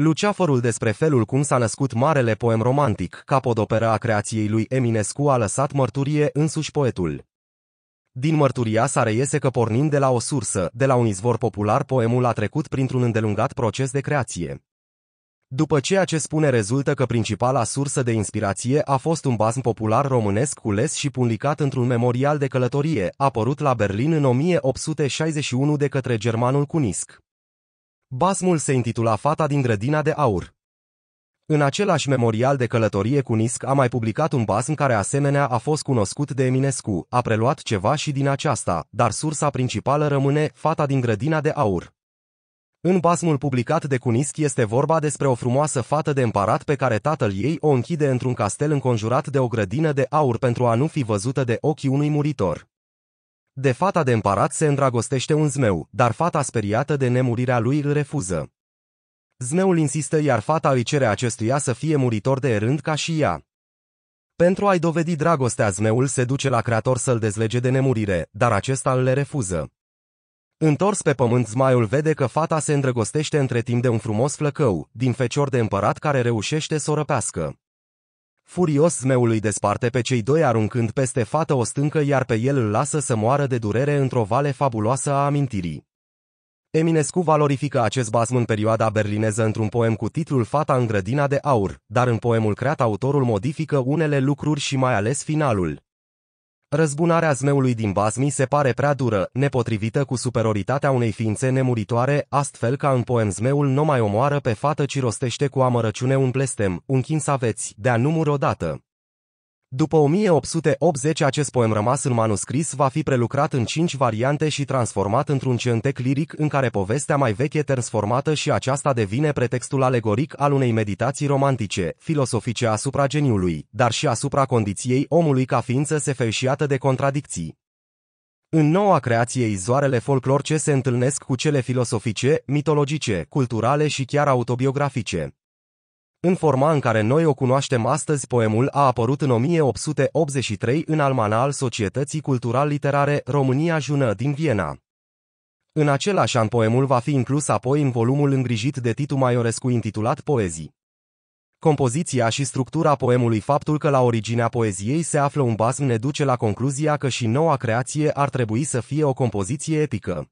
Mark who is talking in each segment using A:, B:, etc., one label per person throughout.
A: Luceafărul despre felul cum s-a născut marele poem romantic, capodoperă a creației lui Eminescu a lăsat mărturie însuși poetul. Din mărturia sa reiese că pornind de la o sursă, de la un izvor popular, poemul a trecut printr-un îndelungat proces de creație. După ceea ce spune rezultă că principala sursă de inspirație a fost un basm popular românesc cules și publicat într-un memorial de călătorie, apărut la Berlin în 1861 de către germanul Cunisc. Basmul se intitula Fata din grădina de aur. În același memorial de călătorie cu Nisc a mai publicat un basm care asemenea a fost cunoscut de Eminescu, a preluat ceva și din aceasta, dar sursa principală rămâne Fata din grădina de aur. În basmul publicat de Cunisc este vorba despre o frumoasă fată de împărat pe care tatăl ei o închide într-un castel înconjurat de o grădină de aur pentru a nu fi văzută de ochii unui muritor. De fata de împărat se îndrăgostește un zmeu, dar fata speriată de nemurirea lui îl refuză. Zmeul insistă iar fata îi cere acestuia să fie muritor de rând ca și ea. Pentru a-i dovedi dragostea, zmeul se duce la creator să-l dezlege de nemurire, dar acesta le refuză. Întors pe pământ, zmaiul vede că fata se îndrăgostește între timp de un frumos flăcău, din fecior de împărat care reușește să o răpească. Furios zmeul îi desparte pe cei doi aruncând peste fată o stâncă iar pe el îl lasă să moară de durere într-o vale fabuloasă a amintirii. Eminescu valorifică acest basm în perioada berlineză într-un poem cu titlul Fata în grădina de aur, dar în poemul creat autorul modifică unele lucruri și mai ales finalul. Răzbunarea zmeului din bazmi se pare prea dură, nepotrivită cu superioritatea unei ființe nemuritoare, astfel ca în poem zmeul nu mai omoară pe fată ci rostește cu amărăciune un plestem, un chin să aveți, de-a număr odată. După 1880 acest poem rămas în manuscris va fi prelucrat în cinci variante și transformat într-un centec liric în care povestea mai veche transformată și aceasta devine pretextul alegoric al unei meditații romantice, filosofice asupra geniului, dar și asupra condiției omului ca ființă sefeșiată de contradicții. În noua creație izoarele folclorice se întâlnesc cu cele filosofice, mitologice, culturale și chiar autobiografice. În forma în care noi o cunoaștem astăzi, poemul a apărut în 1883 în Almana al Societății Cultural-Literare România Jună din Viena. În același an poemul va fi inclus apoi în volumul îngrijit de Titu Maiorescu intitulat Poezii. Compoziția și structura poemului faptul că la originea poeziei se află un basm ne duce la concluzia că și noua creație ar trebui să fie o compoziție epică.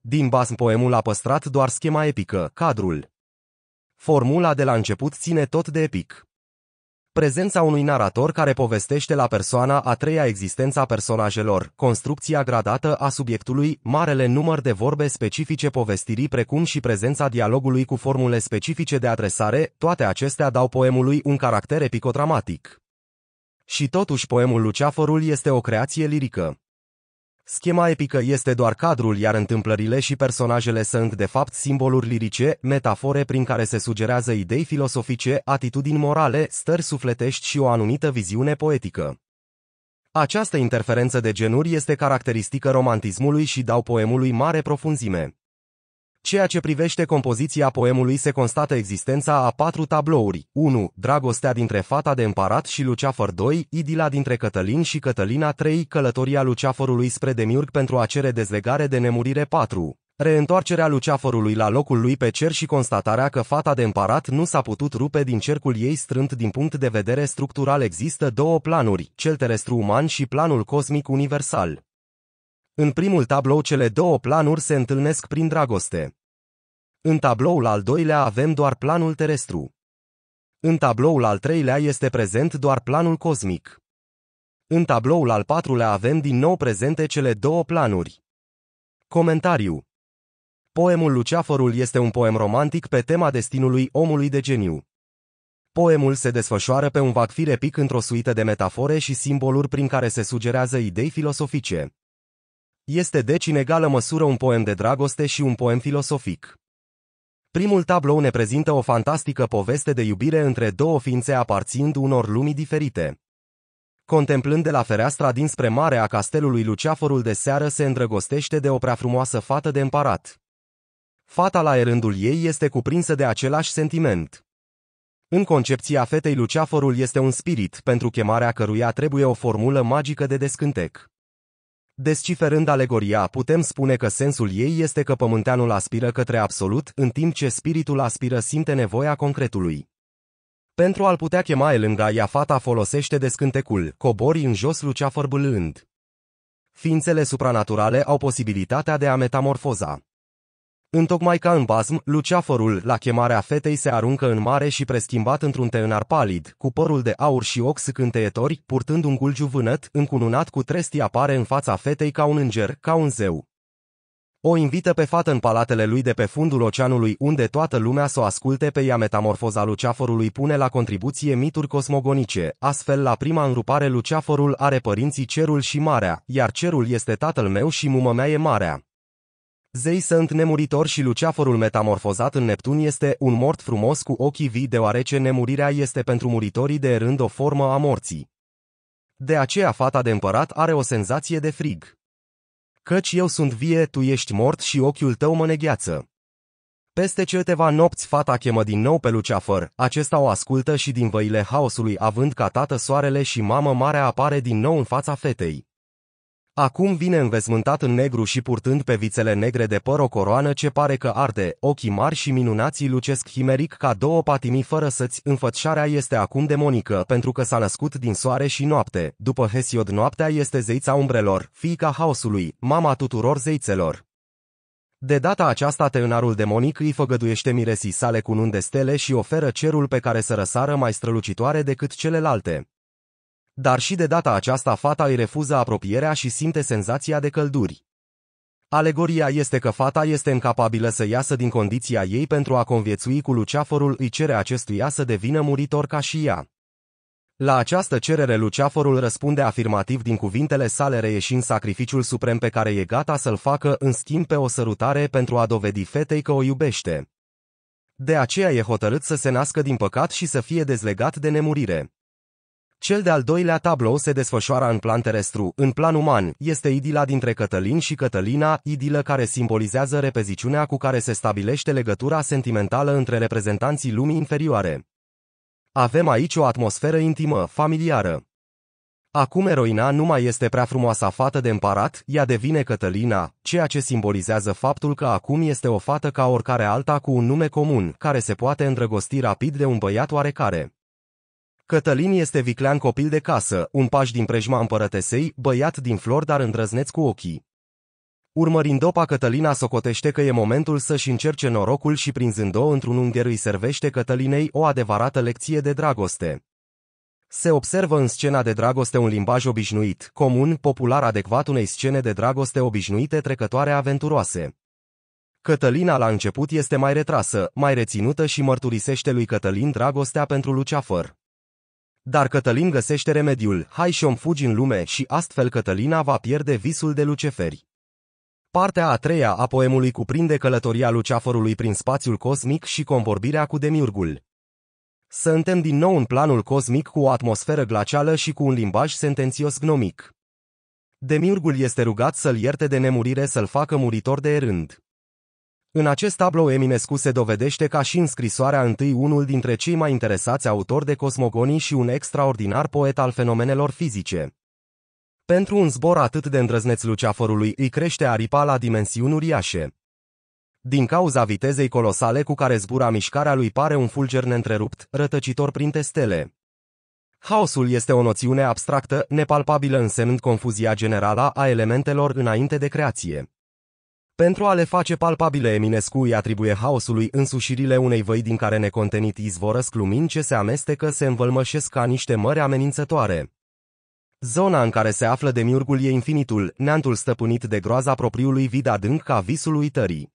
A: Din basm poemul a păstrat doar schema epică, cadrul. Formula de la început ține tot de epic. Prezența unui narator care povestește la persoana a treia existența personajelor, construcția gradată a subiectului, marele număr de vorbe specifice povestirii precum și prezența dialogului cu formule specifice de adresare, toate acestea dau poemului un caracter epicodramatic. Și totuși poemul Luceafărul este o creație lirică. Schema epică este doar cadrul, iar întâmplările și personajele sunt de fapt simboluri lirice, metafore prin care se sugerează idei filosofice, atitudini morale, stări sufletești și o anumită viziune poetică. Această interferență de genuri este caracteristică romantismului și dau poemului mare profunzime. Ceea ce privește compoziția poemului se constată existența a patru tablouri. 1. Dragostea dintre fata de împărat și Luceafăr 2, idila dintre Cătălin și Cătălina 3, călătoria Luceafărului spre Demiurg pentru a cere dezlegare de nemurire 4. Reîntoarcerea Luceafărului la locul lui pe cer și constatarea că fata de împărat nu s-a putut rupe din cercul ei strânt din punct de vedere structural există două planuri, cel terestru uman și planul cosmic universal. În primul tablou cele două planuri se întâlnesc prin dragoste. În tabloul al doilea avem doar planul terestru. În tabloul al treilea este prezent doar planul cosmic. În tabloul al patrulea avem din nou prezente cele două planuri. Comentariu Poemul Luceafărul este un poem romantic pe tema destinului omului de geniu. Poemul se desfășoară pe un vacfir epic într-o suită de metafore și simboluri prin care se sugerează idei filosofice. Este deci în egală măsură un poem de dragoste și un poem filosofic. Primul tablou ne prezintă o fantastică poveste de iubire între două ființe aparțind unor lumii diferite. Contemplând de la fereastra dinspre mare a castelului Luceafărul de seară se îndrăgostește de o prea frumoasă fată de împărat. Fata la erândul ei este cuprinsă de același sentiment. În concepția fetei Luceafărul este un spirit pentru chemarea căruia trebuie o formulă magică de descântec. Descifrând alegoria, putem spune că sensul ei este că pământeanul aspiră către absolut, în timp ce spiritul aspiră simte nevoia concretului. Pentru a-l putea chema Elânga, ea fata folosește descântecul, cobori în jos lucea fărbâlând. Ființele supranaturale au posibilitatea de a metamorfoza. Întocmai ca în bazm, luceafărul, la chemarea fetei, se aruncă în mare și preschimbat într-un teânar palid, cu părul de aur și ox cânteietori, purtând un gulgiu vânăt, încununat cu trestii apare în fața fetei ca un înger, ca un zeu. O invită pe fată în palatele lui de pe fundul oceanului unde toată lumea să o asculte pe ea metamorfoza luceafărului pune la contribuție mituri cosmogonice, astfel la prima înrupare luceafărul are părinții cerul și marea, iar cerul este tatăl meu și mumă mea e marea. Zei sunt nemuritor și Luceaforul metamorfozat în Neptun este un mort frumos cu ochii vii deoarece nemurirea este pentru muritorii de rând o formă a morții. De aceea fata de împărat are o senzație de frig. Căci eu sunt vie, tu ești mort și ochiul tău mă negheață. Peste câteva nopți fata chemă din nou pe Luceafăr, acesta o ascultă și din văile haosului având ca tată soarele și mamă mare apare din nou în fața fetei. Acum vine învezmântat în negru și purtând pe vițele negre de păr o coroană ce pare că arde, ochii mari și minunații lucesc chimeric ca două patimii fără săți, înfățișarea este acum demonică pentru că s-a născut din soare și noapte, după Hesiod noaptea este zeița umbrelor, fiica haosului, mama tuturor zeițelor. De data aceasta tânărul demonic îi făgăduiește miresii sale cu nun de stele și oferă cerul pe care să răsară mai strălucitoare decât celelalte. Dar și de data aceasta fata îi refuză apropierea și simte senzația de călduri. Alegoria este că fata este incapabilă să iasă din condiția ei pentru a conviețui cu Luceaforul îi cere acestuia să devină muritor ca și ea. La această cerere Luceaforul răspunde afirmativ din cuvintele sale reieșind sacrificiul suprem pe care e gata să-l facă în schimb pe o sărutare pentru a dovedi fetei că o iubește. De aceea e hotărât să se nască din păcat și să fie dezlegat de nemurire. Cel de-al doilea tablou se desfășoară în plan terestru, în plan uman, este idila dintre Cătălin și Cătălina, idilă care simbolizează repeziciunea cu care se stabilește legătura sentimentală între reprezentanții lumii inferioare. Avem aici o atmosferă intimă, familiară. Acum eroina nu mai este prea frumoasa fată de împărat, ea devine Cătălina, ceea ce simbolizează faptul că acum este o fată ca oricare alta cu un nume comun, care se poate îndrăgosti rapid de un băiat oarecare. Cătălin este viclean copil de casă, un paș din prejma împărătesei, băiat din flor dar îndrăzneț cu ochii. urmărind opa, Cătălina socotește că e momentul să-și încerce norocul și prinzând-o într-un ungher îi servește Cătălinei o adevărată lecție de dragoste. Se observă în scena de dragoste un limbaj obișnuit, comun, popular adecvat unei scene de dragoste obișnuite trecătoare aventuroase. Cătălina la început este mai retrasă, mai reținută și mărturisește lui Cătălin dragostea pentru Luceafăr. Dar Cătălin găsește remediul, hai și-om fugi în lume și astfel Cătălina va pierde visul de luceferi. Partea a treia a poemului cuprinde călătoria luceafărului prin spațiul cosmic și convorbirea cu demiurgul. Suntem din nou în planul cosmic cu o atmosferă glacială și cu un limbaj sentențios gnomic. Demiurgul este rugat să-l ierte de nemurire să-l facă muritor de rând. În acest tablou Eminescu se dovedește ca și în scrisoarea întâi unul dintre cei mai interesați autori de cosmogonii și un extraordinar poet al fenomenelor fizice. Pentru un zbor atât de îndrăzneț luceafărului îi crește aripa la dimensiuni uriașe. Din cauza vitezei colosale cu care zbura mișcarea lui pare un fulger neîntrerupt, rătăcitor printre stele. Haosul este o noțiune abstractă, nepalpabilă însemnând confuzia generală a elementelor înainte de creație. Pentru a le face palpabile, Eminescu îi atribuie haosului însușirile unei văi din care necontenit izvorăsc lumini ce se amestecă, se învălmășesc ca niște mări amenințătoare. Zona în care se află demiurgul e infinitul, neantul stăpânit de groaza propriului vid adânc ca visul uitării.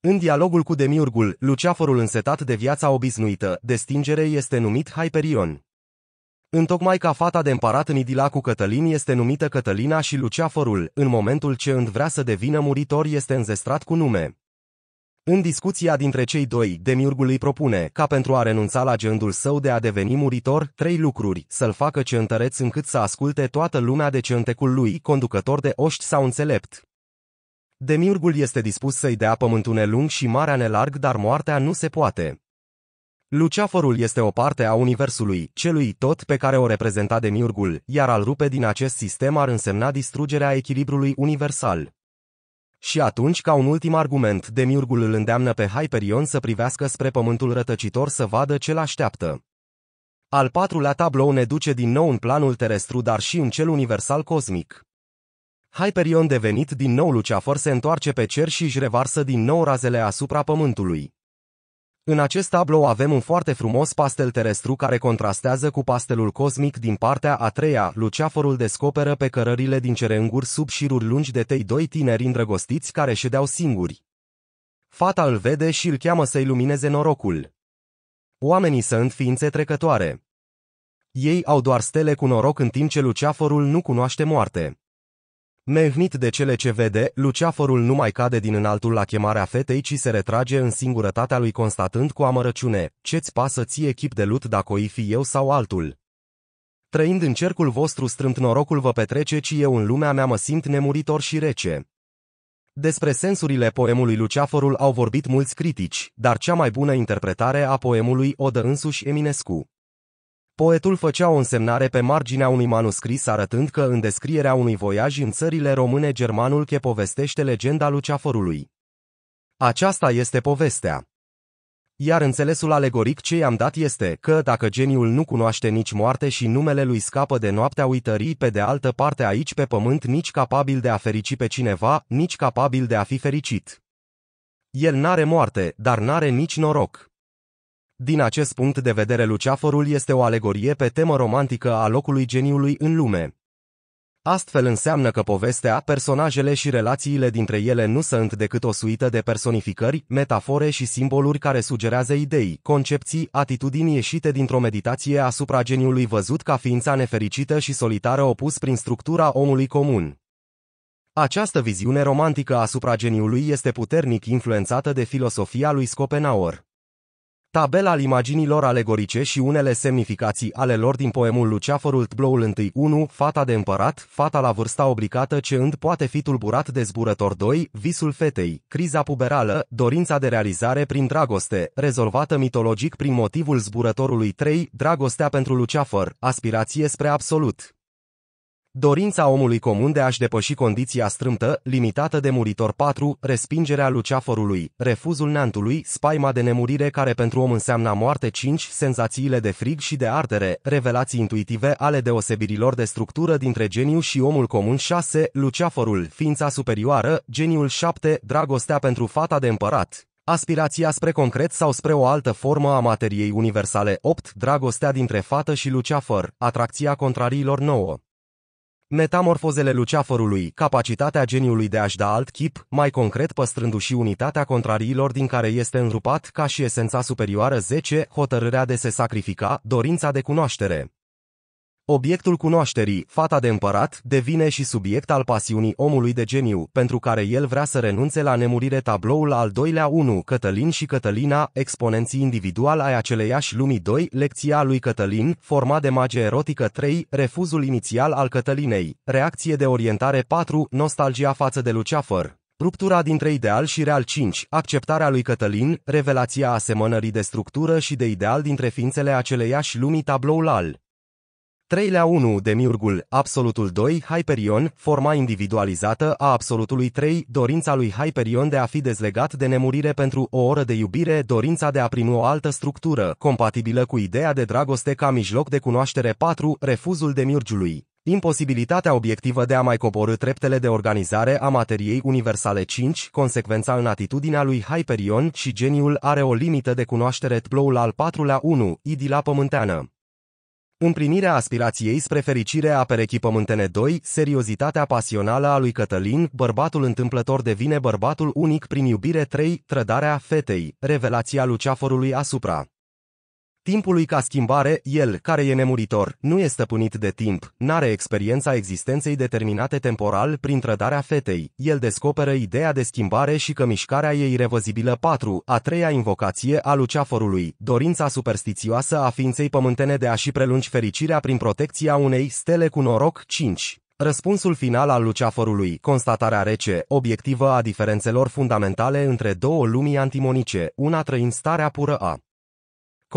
A: În dialogul cu demiurgul, Luceaforul însetat de viața obisnuită, de stingere este numit Hyperion. Întocmai ca fata de împărat în idila cu Cătălin este numită Cătălina și Luceafărul, în momentul ce înd vrea să devină muritor este înzestrat cu nume. În discuția dintre cei doi, Demiurgul îi propune, ca pentru a renunța la gândul său de a deveni muritor, trei lucruri, să-l facă ce întăreț încât să asculte toată lumea de centecul lui, conducător de oști sau înțelept. Demiurgul este dispus să-i dea pământune lung și marea nelarg, dar moartea nu se poate. Luceafărul este o parte a universului, celui tot pe care o reprezenta demiurgul, iar al rupe din acest sistem ar însemna distrugerea echilibrului universal. Și atunci, ca un ultim argument, demiurgul îl îndeamnă pe Hyperion să privească spre pământul rătăcitor să vadă ce-l așteaptă. Al patrulea tablou ne duce din nou în planul terestru, dar și în cel universal cosmic. Hyperion devenit din nou Luceafăr se întoarce pe cer și își revarsă din nou razele asupra pământului. În acest tablou avem un foarte frumos pastel terestru care contrastează cu pastelul cosmic din partea a treia. Luceafărul descoperă pe cărările din cerenguri sub șiruri lungi de tei doi tineri îndrăgostiți care ședeau singuri. Fata îl vede și îl cheamă să ilumineze norocul. Oamenii sunt ființe trecătoare. Ei au doar stele cu noroc în timp ce luceafărul nu cunoaște moarte. Mehnit de cele ce vede, Luceaforul nu mai cade din înaltul la chemarea fetei, ci se retrage în singurătatea lui constatând cu amărăciune, ce-ți pasă ție echip de lut dacă o fi eu sau altul. Trăind în cercul vostru strânt norocul vă petrece, ci eu în lumea mea mă simt nemuritor și rece. Despre sensurile poemului Luceaforul au vorbit mulți critici, dar cea mai bună interpretare a poemului o dă însuși Eminescu. Poetul făcea o însemnare pe marginea unui manuscris arătând că în descrierea unui voiaj în țările române germanul che povestește legenda Luceafărului. Aceasta este povestea. Iar înțelesul alegoric ce i-am dat este că, dacă geniul nu cunoaște nici moarte și numele lui scapă de noaptea uitării pe de altă parte aici pe pământ nici capabil de a ferici pe cineva, nici capabil de a fi fericit. El n-are moarte, dar n-are nici noroc. Din acest punct de vedere, Luceaforul este o alegorie pe temă romantică a locului geniului în lume. Astfel înseamnă că povestea, personajele și relațiile dintre ele nu sunt decât o suită de personificări, metafore și simboluri care sugerează idei, concepții, atitudini ieșite dintr-o meditație asupra geniului văzut ca ființa nefericită și solitară opus prin structura omului comun. Această viziune romantică asupra geniului este puternic influențată de filosofia lui Schopenhauer. Tabel al imaginilor alegorice și unele semnificații ale lor din poemul Luceafărul Tbloul 1, Fata de împărat, Fata la vârsta obligată ce înd poate fi tulburat de zburător 2, Visul fetei, Criza puberală, Dorința de realizare prin dragoste, rezolvată mitologic prin motivul zburătorului 3, Dragostea pentru Luceafăr, Aspirație spre absolut. Dorința omului comun de a-și depăși condiția strâmtă, limitată de muritor 4, respingerea luceafărului, refuzul neantului, spaima de nemurire care pentru om înseamnă moarte 5, senzațiile de frig și de ardere, revelații intuitive ale deosebirilor de structură dintre geniu și omul comun 6, luceafărul, ființa superioară, geniul 7, dragostea pentru fata de împărat. Aspirația spre concret sau spre o altă formă a materiei universale 8, dragostea dintre fată și luceafăr, atracția contrariilor 9. Metamorfozele luceafărului, capacitatea geniului de a-și da alt chip, mai concret păstrându-și unitatea contrariilor din care este înrupat ca și esența superioară 10, hotărârea de se sacrifica, dorința de cunoaștere. Obiectul cunoașterii, fata de împărat, devine și subiect al pasiunii omului de geniu, pentru care el vrea să renunțe la nemurire tabloul al doilea 1, Cătălin și Cătălina, exponenții individual ai aceleiași lumii 2, lecția lui Cătălin, forma de magie erotică 3, refuzul inițial al Cătălinei, reacție de orientare 4, nostalgia față de Luceafăr. Ruptura dintre ideal și real 5, acceptarea lui Cătălin, revelația asemănării de structură și de ideal dintre ființele aceleiași lumii tabloul al 3 la 1 demiurgul, absolutul 2, Hyperion, forma individualizată a absolutului 3, dorința lui Hyperion de a fi dezlegat de nemurire pentru o oră de iubire, dorința de a primi o altă structură, compatibilă cu ideea de dragoste ca mijloc de cunoaștere 4, refuzul demiurgului, Imposibilitatea obiectivă de a mai coborâ treptele de organizare a materiei universale 5, consecvența în atitudinea lui Hyperion și geniul are o limită de cunoaștere tblou al 4 la 1, idila pământeană. Împlinirea aspirației spre fericire a perechii pământene 2, seriozitatea pasională a lui Cătălin, bărbatul întâmplător devine bărbatul unic prin iubire 3, trădarea fetei, revelația luceafărului asupra Timpului ca schimbare, el, care e nemuritor, nu e stăpânit de timp, n-are experiența existenței determinate temporal prin trădarea fetei, el descoperă ideea de schimbare și că mișcarea e irevăzibilă 4, a treia invocație a luceafărului, dorința superstițioasă a ființei pământene de a-și prelungi fericirea prin protecția unei stele cu noroc 5. Răspunsul final al luceafărului, constatarea rece, obiectivă a diferențelor fundamentale între două lumii antimonice, una trăind starea pură a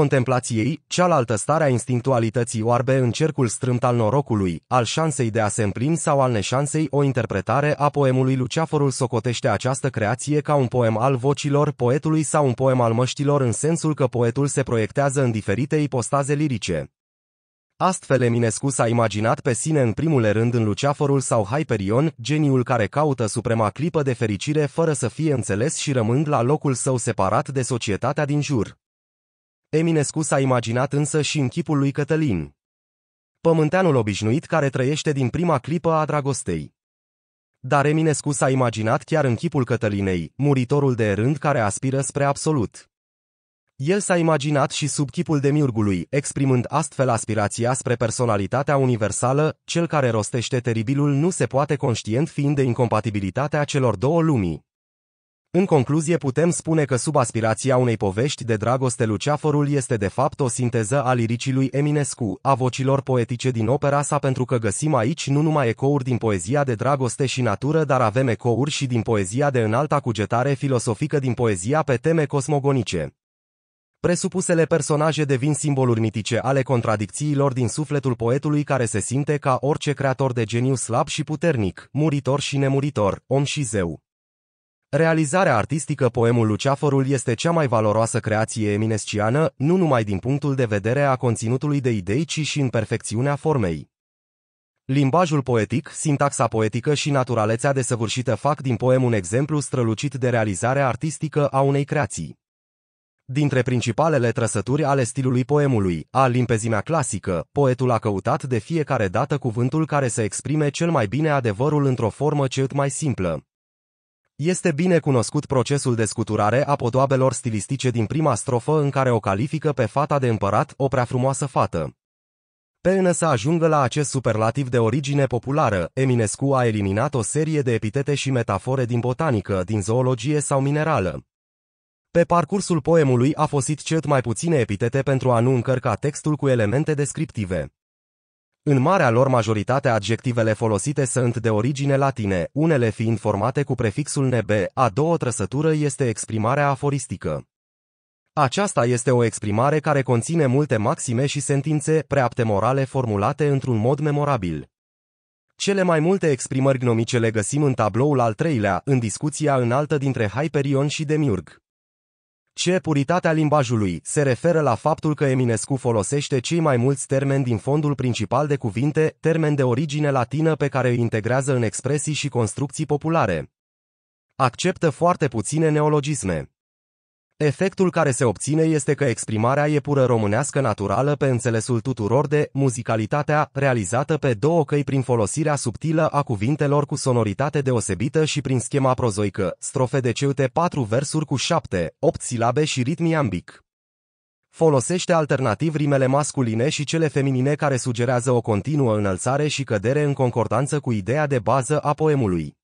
A: contemplației, cealaltă stare a instinctualității oarbe în cercul strâmt al norocului, al șansei de a se împlini sau al neșansei, o interpretare a poemului Luceaforul socotește această creație ca un poem al vocilor poetului sau un poem al măștilor în sensul că poetul se proiectează în diferite ipostaze lirice. Astfel Eminescu s-a imaginat pe sine în primul rând în Luceaforul sau Hyperion, geniul care caută suprema clipă de fericire fără să fie înțeles și rămând la locul său separat de societatea din jur. Eminescu s-a imaginat însă și în chipul lui Cătălin. Pământeanul obișnuit care trăiește din prima clipă a dragostei. Dar Eminescu s-a imaginat chiar în chipul Cătălinei, muritorul de rând care aspiră spre absolut. El s-a imaginat și sub chipul miurgului, exprimând astfel aspirația spre personalitatea universală, cel care rostește teribilul nu se poate conștient fiind de incompatibilitatea celor două lumii. În concluzie putem spune că sub aspirația unei povești de dragoste Luceaforul este de fapt o sinteză a liricii lui Eminescu, a vocilor poetice din opera sa pentru că găsim aici nu numai ecouri din poezia de dragoste și natură, dar avem ecouri și din poezia de înalta cugetare filosofică din poezia pe teme cosmogonice. Presupusele personaje devin simboluri mitice ale contradicțiilor din sufletul poetului care se simte ca orice creator de geniu slab și puternic, muritor și nemuritor, om și zeu. Realizarea artistică poemul Luceafărul este cea mai valoroasă creație eminesciană, nu numai din punctul de vedere a conținutului de idei, ci și în perfecțiunea formei. Limbajul poetic, sintaxa poetică și naturalețea desăvârșită fac din poem un exemplu strălucit de realizare artistică a unei creații. Dintre principalele trăsături ale stilului poemului, a limpezimea clasică, poetul a căutat de fiecare dată cuvântul care să exprime cel mai bine adevărul într-o formă cât mai simplă. Este bine cunoscut procesul de scuturare a podoabelor stilistice din prima strofă în care o califică pe fata de împărat, o prea frumoasă fată. Până să ajungă la acest superlativ de origine populară, Eminescu a eliminat o serie de epitete și metafore din botanică, din zoologie sau minerală. Pe parcursul poemului a fost cel mai puține epitete pentru a nu încărca textul cu elemente descriptive. În marea lor majoritate adjectivele folosite sunt de origine latine, unele fiind formate cu prefixul neb. a doua trăsătură este exprimarea aforistică. Aceasta este o exprimare care conține multe maxime și sentințe preapte morale formulate într-un mod memorabil. Cele mai multe exprimări gnomice le găsim în tabloul al treilea, în discuția înaltă dintre Hyperion și Demiurg puritatea limbajului se referă la faptul că Eminescu folosește cei mai mulți termeni din fondul principal de cuvinte, termeni de origine latină pe care îi integrează în expresii și construcții populare. Acceptă foarte puține neologisme. Efectul care se obține este că exprimarea e pură românească naturală pe înțelesul tuturor de muzicalitatea realizată pe două căi prin folosirea subtilă a cuvintelor cu sonoritate deosebită și prin schema prozoică, strofe de ceute patru versuri cu șapte, opt silabe și ritm iambic. Folosește alternativ rimele masculine și cele feminine care sugerează o continuă înălțare și cădere în concordanță cu ideea de bază a poemului.